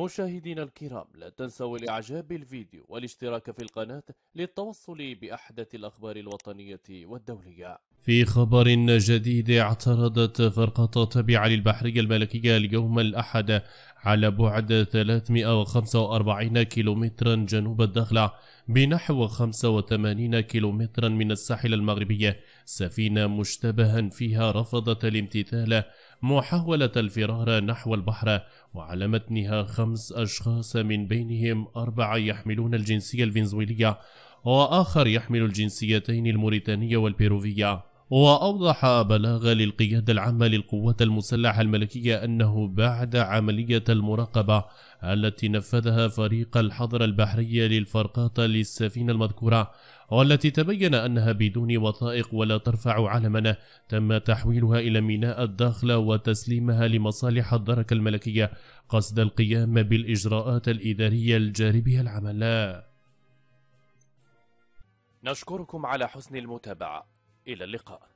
مشاهدينا الكرام لا تنسوا الإعجاب بالفيديو والاشتراك في القناة للتوصل بأحدث الأخبار الوطنية والدولية في خبر جديد اعترضت فرقة تابعة للبحرية الملكية اليوم الأحد على بعد 345 كيلومترا جنوب الدخلة بنحو 85 كيلومترا من الساحل المغربي سفينة مشتبها فيها رفضت الامتثال محاولة الفرار نحو البحر وعلى متنها خمس أشخاص من بينهم أربعة يحملون الجنسية الفنزويلية وآخر يحمل الجنسيتين الموريتانية والبيروفية وأوضح بلاغ للقيادة العامة للقوات المسلحة الملكية أنه بعد عملية المراقبة التي نفذها فريق الحظر البحري للفرقاطة للسفينة المذكورة والتي تبين أنها بدون وثائق ولا ترفع علما تم تحويلها إلى ميناء الداخلة وتسليمها لمصالح الدركة الملكية قصد القيام بالإجراءات الإدارية الجاربة العمل نشكركم على حسن المتابعة إلى اللقاء